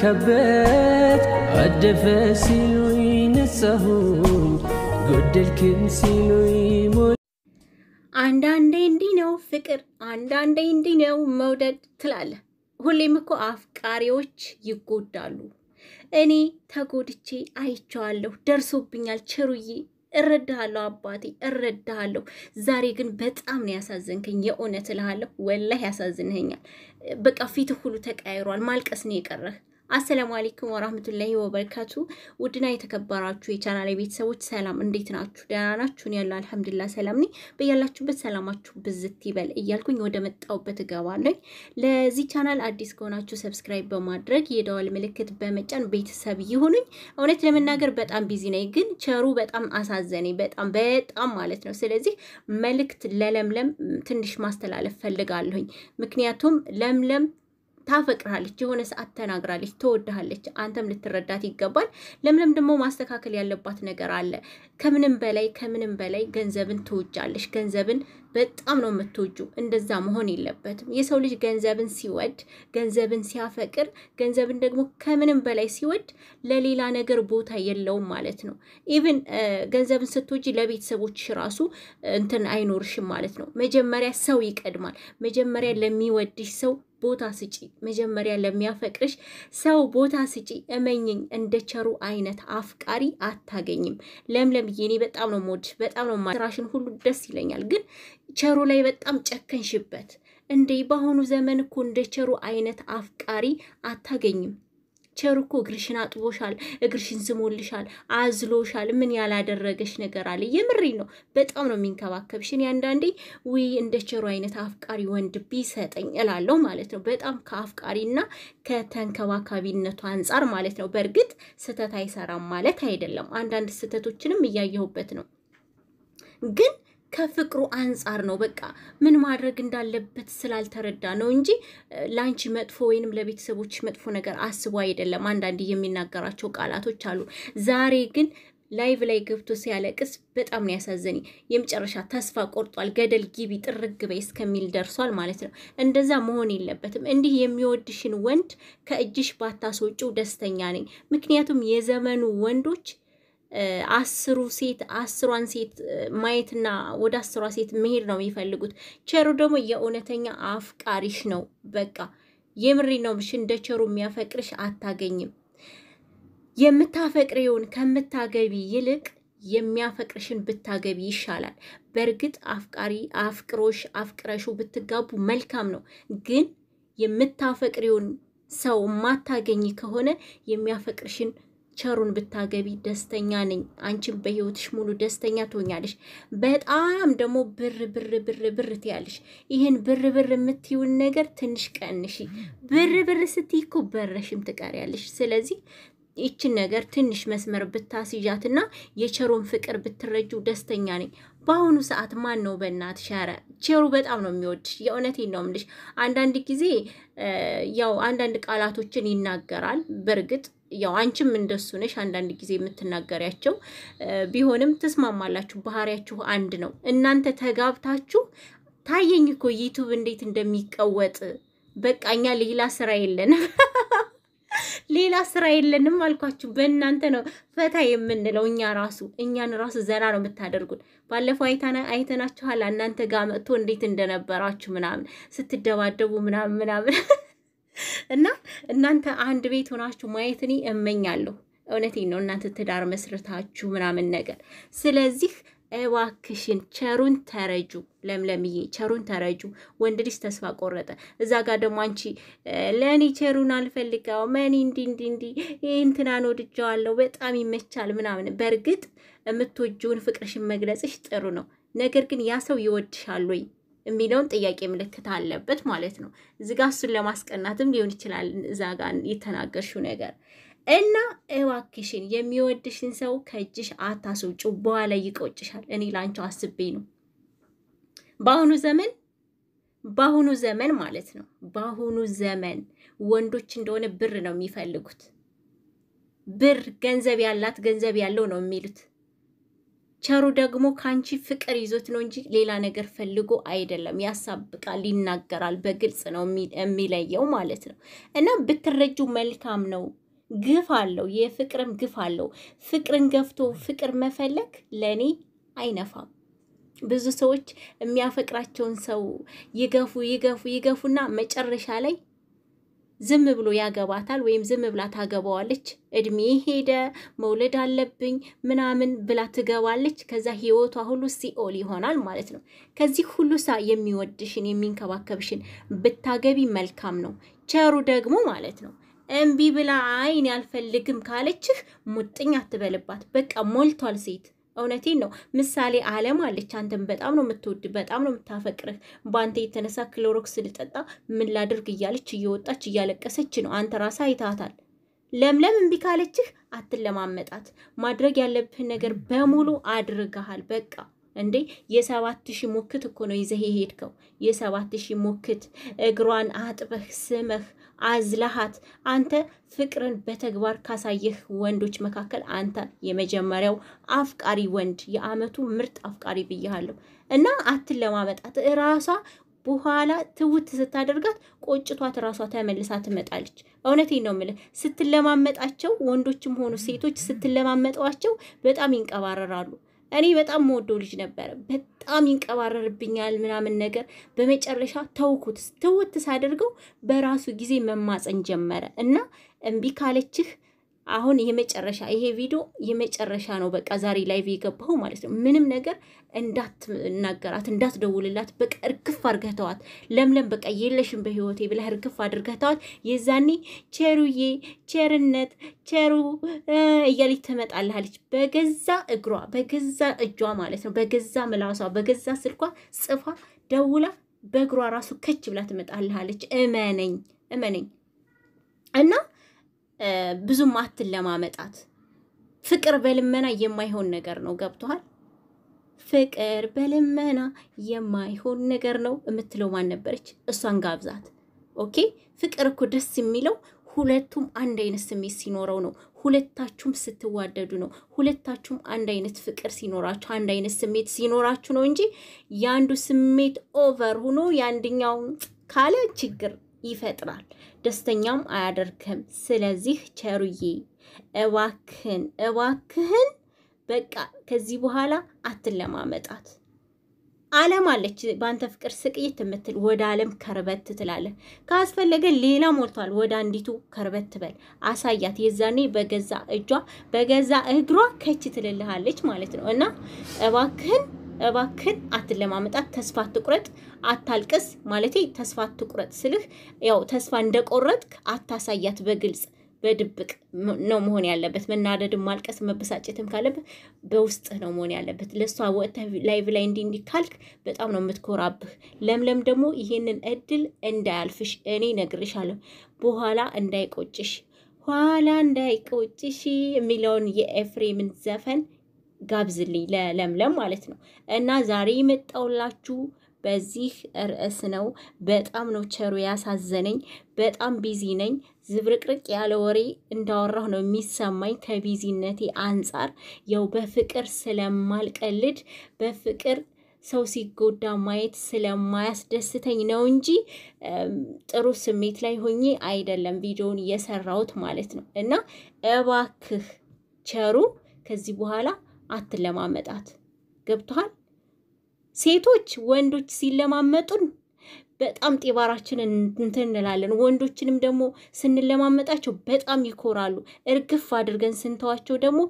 ከበት አደፈ ሲሉኝ ጎደልክም ሲሉኝ አንዳንዴ እንዲህ ነው ፍቅር፣ አንዳንዴ እንዲህ ነው መውደድ ትላለህ። ሁሌም እኮ አፍቃሪዎች ይጎዳሉ። እኔ ተጎድቼ አይቼዋለሁ፣ ደርሶብኛል ችሩዬ እረዳሃለሁ አባቴ እረዳሃለሁ። ዛሬ ግን በጣም ነው ያሳዘንከኝ። የእውነት እልሃለሁ ወላህ ያሳዝንህኛል። በቃ ፊት ሁሉ ተቀያይሯል። ማልቀስ ነው የቀረህ። አሰላሙ አለይኩም ወራህመቱላሂ ወበረካቱ። ውድና የተከበራችሁ የቻናል ቤተሰቦች ሰላም፣ እንዴት ናችሁ? ደህና ናችሁን? ያለው አልሐምዱሊላህ ሰላም ነኝ። በያላችሁበት ሰላማችሁ ብዝት ይበል እያልኩኝ ወደ መጣሁበት እገባለሁ። ለዚህ ቻናል አዲስ ከሆናችሁ ሰብስክራይብ በማድረግ የደወል ምልክት በመጫን ቤተሰብ ይሁኑኝ። እውነት ለመናገር በጣም ቢዚ ነኝ፣ ግን ቸሩ በጣም አሳዘነኝ፣ በጣም በጣም ማለት ነው። ስለዚህ መልእክት ለለምለም ትንሽ ማስተላለፍ ፈልጋለሁኝ። ምክንያቱም ለምለም ታፈቅራለች የሆነ ሰዓት ተናግራለች፣ ትወድሃለች። አንተም ልትረዳት ይገባል። ለምለም ደግሞ ማስተካከል ያለባት ነገር አለ። ከምንም በላይ ከምንም በላይ ገንዘብን ትወጃለች። ገንዘብን በጣም ነው የምትወጁ። እንደዛ መሆን የለበትም። የሰው ልጅ ገንዘብን ሲወድ፣ ገንዘብን ሲያፈቅር፣ ገንዘብን ደግሞ ከምንም በላይ ሲወድ ለሌላ ነገር ቦታ የለውም ማለት ነው። ኢቭን ገንዘብን ስትወጂ ለቤተሰቦች ራሱ እንትን አይኖርሽም ማለት ነው። መጀመሪያ ሰው ይቀድማል። መጀመሪያ ለሚወድሽ ሰው ቦታ ስጪ፣ መጀመሪያ ለሚያፈቅርሽ ሰው ቦታ ስጪ። እመኝኝ እንደ ቸሩ አይነት አፍቃሪ አታገኝም። ለምለምዬ እኔ በጣም ነው የምወድሽ፣ በጣም ነው ስራሽን ሁሉ ደስ ይለኛል፣ ግን ቸሩ ላይ በጣም ጨከንሽበት እንዴ። በአሁኑ ዘመን እኮ እንደ ቸሩ አይነት አፍቃሪ አታገኝም። ቸሩ እኮ እግርሽን አጥቦሻል፣ እግርሽን ስሞልሻል፣ አዝሎሻል። ምን ያላደረገሽ ነገር አለ? የምሬ ነው። በጣም ነው የሚንከባከብሽ። እኔ አንዳንዴ ውይ እንደ ቸሩ አይነት አፍቃሪ ወንድ ቢሰጠኝ እላለሁ ማለት ነው። በጣም ከአፍቃሪና ከተንከባካቢነቱ አንጻር ማለት ነው። በእርግጥ ስህተት አይሰራም ማለት አይደለም። አንዳንድ ስህተቶችንም እያየሁበት ነው ግን ከፍቅሩ አንጻር ነው። በቃ ምን ማድረግ እንዳለበት ስላልተረዳ ነው እንጂ ለአንቺ መጥፎ ወይንም ለቤተሰቦች መጥፎ ነገር አስቦ አይደለም። አንዳንድ የሚናገራቸው ቃላቶች አሉ። ዛሬ ግን ላይቭ ላይ ገብቶ ሲያለቅስ በጣም ነው ያሳዘኝ። የመጨረሻ ተስፋ ቆርጧል። ገደል ግቢ ጥርግ በይ እስከሚል ደርሷል ማለት ነው። እንደዛ መሆን የለበትም። እንዲህ የሚወድሽን ወንድ ከእጅሽ ባታስወጪው ደስተኛ ነኝ። ምክንያቱም የዘመኑ ወንዶች አስሩ ሴት አስሯን ሴት ማየትና ወደ አስሯ ሴት መሄድ ነው የሚፈልጉት። ቸሩ ደግሞ የእውነተኛ አፍቃሪሽ ነው። በቃ የምሪ ነው ብሽ እንደ ቸሩ የሚያፈቅርሽ አታገኝም። የምታፈቅሪውን ከምታገቢ ይልቅ የሚያፈቅርሽን ብታገቢ ይሻላል። በእርግጥ አፍቃሪ አፍቅሮሽ አፍቅረሹ ብትጋቡ መልካም ነው። ግን የምታፈቅሪውን ሰው ማታገኝ ከሆነ የሚያፈቅርሽን ቸሩን ብታገቢ ደስተኛ ነኝ። አንቺም በህይወትሽ ሙሉ ደስተኛ ትሆኛለሽ። በጣም ደግሞ ብር ብር ብር ብር ትያለሽ። ይህን ብር ብር የምትይውን ነገር ትንሽ ቀንሺ። ብር ብር ስትይ እኮ በረሽም ትቀሪያለሽ። ስለዚህ ይችን ነገር ትንሽ መስመር ብታስይዣትና የቸሩን ፍቅር ብትረጁ ደስተኛ ነኝ። በአሁኑ ሰዓት ማን ነው በእናትሽ? ኧረ ቸሩ በጣም ነው የሚወድሽ። የእውነቴን ነው የምልሽ። አንዳንድ ጊዜ ያው አንዳንድ ቃላቶችን ይናገራል በእርግጥ ያው አንቺም እንደሱ ነሽ አንዳንድ ጊዜ የምትናገሪያቸው ቢሆንም ትስማማላችሁ። ባህሪያችሁ አንድ ነው። እናንተ ተጋብታችሁ ታየኝ እኮ ዩቱብ እንዴት እንደሚቀወጥ በቃ እኛ ሌላ ስራ የለንም ሌላ ስራ የለንም አልኳችሁ። በእናንተ ነው ፈታ የምንለው። እኛ ራሱ እኛን ራሱ ዘና ነው የምታደርጉን። ባለፈው አይታና አይተናችኋል እናንተ ጋር መጥቶ እንዴት እንደነበራችሁ ምናምን ስትደባደቡ ምናምን ምናምን እና እናንተ አንድ ቤት ሆናችሁ ማየት እኔ እመኛለሁ። እውነቴን ነው። እናንተ ትዳር መስርታችሁ ምናምን ነገር። ስለዚህ እባክሽን ቸሩን ተረጁ፣ ለምለምዬ ቸሩን ተረጁ። ወንድ ልጅ ተስፋ ቆረጠ። እዛ ጋር ደግሞ አንቺ ለእኔ ቸሩን አልፈልገው መኒ እንዲ እንዲ እንዲ ይህንትናን ወድጀዋለሁ በጣም ይመቻል ምናምን። በእርግጥ የምትወጂውን ፍቅርሽን መግለጽሽ ጥሩ ነው። ነገር ግን ያ ሰው ይወድሻል ወይ? የሚለውን ጥያቄ ምልክት አለበት ማለት ነው። እዚህ ጋ እሱን ለማስቀናትም ሊሆን ይችላል እዛ ጋ የተናገርሽው ነገር እና እባክሽን የሚወድሽን ሰው ከእጅሽ አታስውጩ፣ በኋላ ይቆጭሻል። እኔ ላንቺው አስቤ ነው። በአሁኑ ዘመን በአሁኑ ዘመን ማለት ነው በአሁኑ ዘመን ወንዶች እንደሆነ ብር ነው የሚፈልጉት። ብር ገንዘብ ያላት ገንዘብ ያለው ነው የሚሉት። ቸሩ ደግሞ ከአንቺ ፍቅር ይዞት ነው እንጂ ሌላ ነገር ፈልጎ አይደለም። ያሳብቃል፣ ይናገራል፣ በግልጽ ነው የሚለየው ማለት ነው። እና ብትረጁ መልካም ነው። ግፍ አለው፣ የፍቅርም ግፍ አለው። ፍቅርን ገፍቶ ፍቅር መፈለግ ለእኔ አይነፋም። ብዙ ሰዎች የሚያፈቅራቸውን ሰው ይገፉ ይገፉ ይገፉና መጨረሻ ላይ ዝም ብሎ ያገባታል ወይም ዝም ብላ ታገባዋለች። እድሜ ሄደ መውለድ አለብኝ ምናምን ብላ ትገባለች። ከዛ ህይወቷ ሁሉ ሲኦል ይሆናል ማለት ነው። ከዚህ ሁሉ ሳ የሚወድሽን የሚንከባከብሽን ብታገቢ መልካም ነው። ቸሩ ደግሞ ማለት ነው እምቢ ብላ አይን ያልፈልግም ካለችህ ሙጥኝ አትበልባት። በቃ ሞልቷል ሴት እውነቴን ነው። ምሳሌ አለም አለች አንተን በጣም ነው የምትወድ፣ በጣም ነው የምታፈቅርህ። በአንተ የተነሳ ክሎሮክስ ልጠጣ ምን ላድርግ እያለች እየወጣች እያለቀሰች ነው። አንተ ራስህ አይታታል። ለምለም እምቢ ካለችህ አትለማመጣት። ማድረግ ያለብህን ነገር በሙሉ አድርገሃል። በቃ እንዴ የሰባት ሺህ ሙክት እኮ ነው ይዘህ የሄድከው። የሰባት ሺህ ሙክት እግሯን አጥበህ ስመህ አዝለሃት። አንተ ፍቅርን በተግባር ካሳየህ ወንዶች መካከል አንተ የመጀመሪያው አፍቃሪ ወንድ፣ የአመቱ ምርጥ አፍቃሪ ብያሃለሁ። እና አትን ለማመጣት እራሷ በኋላ ትውት ስታደርጋት ቆጭቷት ራሷ ተመልሳ ትመጣለች። እውነቴን ነው የምልህ። ስትለማመጣቸው ወንዶችም ሆኑ ሴቶች ስትለማመጠዋቸው በጣም ይንቀባረራሉ። እኔ በጣም መወደው ልጅ ነበረ። በጣም ይንቀባረርብኛል ምናምን ነገር። በመጨረሻ ተውኩት። ተውት ሳደርገው በራሱ ጊዜ መማፀን ጀመረ እና እምቢ ካለችህ አሁን የመጨረሻ ይሄ ቪዲዮ የመጨረሻ ነው። በቃ ዛሬ ላይቭ የገባው ማለት ነው። ምንም ነገር እንዳትናገራት፣ እንዳትደውልላት፣ በቃ እርግፍ አድርገህ ተዋት። ለምለም በቃ የለሽም በህይወቴ ብለህ እርግፍ አድርገህ ተዋት። የዛኔ ቸሩዬ፣ ቸርነት፣ ቸሩ እያለች ትመጣልሃለች። በገዛ እግሯ፣ በገዛ እጇ ማለት ነው፣ በገዛ ምላሷ፣ በገዛ ስልኳ ጽፋ ደውላ በእግሯ ራሱ ከች ብላ ትመጣልሃለች። እመነኝ፣ እመነኝ እና ብዙም ለማመጣት ፍቅር በልመና የማይሆን ነገር ነው። ገብቶሃል? ፍቅር በልመና የማይሆን ነገር ነው የምትለው ማን ነበረች? እሷን ጋብዛት። ኦኬ። ፍቅር እኮ ደስ የሚለው ሁለቱም አንድ አይነት ስሜት ሲኖረው ነው። ሁለታችሁም ስትዋደዱ ነው። ሁለታችሁም አንድ አይነት ፍቅር ሲኖራችሁ፣ አንድ አይነት ስሜት ሲኖራችሁ ነው እንጂ የአንዱ ስሜት ኦቨር ሆኖ የአንድኛው ካለ ችግር ይፈጥራል፣ ደስተኛም አያደርግም። ስለዚህ ቸሩዬ እባክህን እባክህን በቃ ከዚህ በኋላ አትለማመጣት። ዓለም አለች በአንተ ፍቅር ስቅይት የምትል ወደ ዓለም ከርበት ትላለህ። ካስፈለገ ሌላ ሞልቷል፣ ወደ አንዲቱ ከርበት ትበል አሳያት። የዛኔ በገዛ እጇ በገዛ እግሯ ከች ትልልሃለች ማለት ነው እና እባክህን እባክን አትለማመጣት፣ ተስፋ አትቁረጥ፣ አታልቅስ። ማለቴ ተስፋ አትቁረጥ ስልህ ያው ተስፋ እንደቆረጥክ አታሳያት በግልጽ በድብቅ ነው መሆን ያለበት። መናደድም ማልቀስ መበሳጨትም ካለብህ በውስጥ ነው መሆን ያለበት። ለእሷ ወጥተህ ላይቭ ላይ እንዲህ እንዲህ ካልክ በጣም ነው የምትኮራብህ። ለምለም ደግሞ ይህንን እድል እንዳያልፍሽ እኔ ነግርሻለሁ። በኋላ እንዳይቆጭሽ ኋላ እንዳይቆጭሽ የሚለውን የኤፍሬምን ዘፈን ጋብዝልኝ ለለምለም ማለት ነው። እና ዛሬ የመጣውላችሁ በዚህ ርዕስ ነው። በጣም ነው ቸሩ ያሳዘነኝ። በጣም ቢዚ ነኝ። ዝብርቅርቅ ያለ ወሬ እንዳወራሁ ነው የሚሰማኝ ከቢዚነቴ አንጻር። ያው በፍቅር ስለማልቀልድ በፍቅር ሰው ሲጎዳ ማየት ስለማያስደስተኝ ነው እንጂ ጥሩ ስሜት ላይ ሆኜ አይደለም ቪዲዮውን እየሰራሁት ማለት ነው። እና እባክህ ቸሩ ከዚህ በኋላ አትለማመጣት። ገብቷል። ሴቶች ወንዶች ሲለማመጡን በጣም ጤባራችንን እንትን እንላለን። ወንዶችንም ደግሞ ስንለማመጣቸው በጣም ይኮራሉ። እርግፍ አድርገን ስንተዋቸው ደግሞ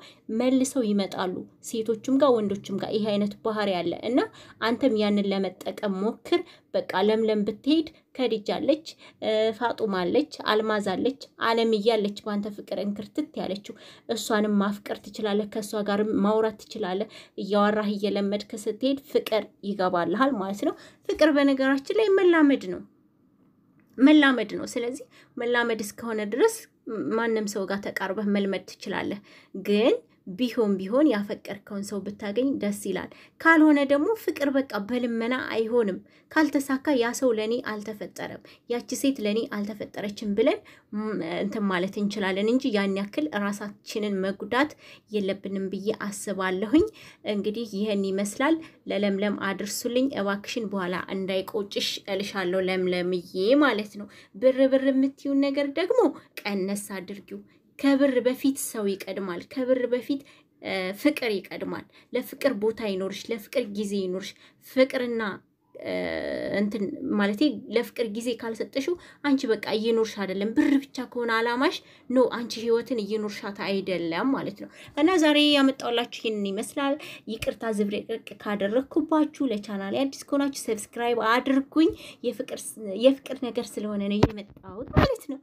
መልሰው ይመጣሉ። ሴቶችም ጋር ወንዶችም ጋር ይህ አይነት ባህሪ አለ እና አንተም ያንን ለመጠቀም ሞክር። በቃ ለምለም ብትሄድ ከድጃለች፣ ፋጡማለች፣ አልማዛለች፣ አለምያለች። በአንተ ፍቅር እንክርትት ያለችው እሷንም ማፍቀር ትችላለህ፣ ከእሷ ጋር ማውራት ትችላለህ። እያወራህ እየለመድክ ስትሄድ ፍቅር ይገባልሃል ማለት ነው። ፍቅር በነገራችን ላይ መላመድ ነው መላመድ ነው። ስለዚህ መላመድ እስከሆነ ድረስ ማንም ሰው ጋር ተቃርበህ መልመድ ትችላለህ ግን ቢሆን ቢሆን ያፈቀርከውን ሰው ብታገኝ ደስ ይላል። ካልሆነ ደግሞ ፍቅር በቃ በልመና አይሆንም። ካልተሳካ ያ ሰው ለእኔ አልተፈጠረም፣ ያቺ ሴት ለእኔ አልተፈጠረችም ብለን እንትን ማለት እንችላለን እንጂ ያን ያክል ራሳችንን መጉዳት የለብንም ብዬ አስባለሁኝ። እንግዲህ ይህን ይመስላል። ለለምለም አድርሱልኝ እባክሽን፣ በኋላ እንዳይቆጭሽ እልሻለሁ። ለምለምዬ ማለት ነው። ብር ብር የምትዩን ነገር ደግሞ ቀነስ አድርጊው። ከብር በፊት ሰው ይቀድማል። ከብር በፊት ፍቅር ይቀድማል። ለፍቅር ቦታ ይኖርሽ፣ ለፍቅር ጊዜ ይኖርሽ። ፍቅርና እንትን ማለት ለፍቅር ጊዜ ካልሰጠሽው አንቺ በቃ እየኖርሽ አይደለም። ብር ብቻ ከሆነ አላማሽ ኖ አንቺ ህይወትን እየኖርሻት አይደለም ማለት ነው። እና ዛሬ ያመጣውላችሁ ይህንን ይመስላል። ይቅርታ ዝብርቅርቅ ካደረግኩባችሁ፣ ለቻናል አዲስ ከሆናችሁ ሰብስክራይብ አድርጉኝ። የፍቅር ነገር ስለሆነ ነው የመጣሁት ማለት ነው።